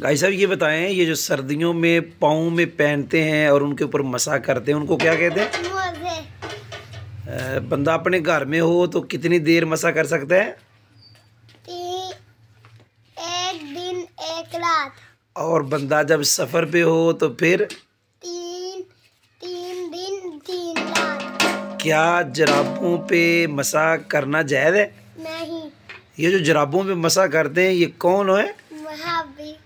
भाई साहब ये बताएं ये जो सर्दियों में पाओ में पहनते हैं और उनके ऊपर मसा करते हैं उनको क्या कहते हैं बंदा अपने घर में हो तो कितनी देर मसा कर सकता है एक दिन एक रात और बंदा जब सफ़र पे हो तो फिर तीन तीन दिन तीन क्या जराबों पे मसा करना जायज़ है नहीं ये जो जराबों पे मसा करते हैं ये कौन है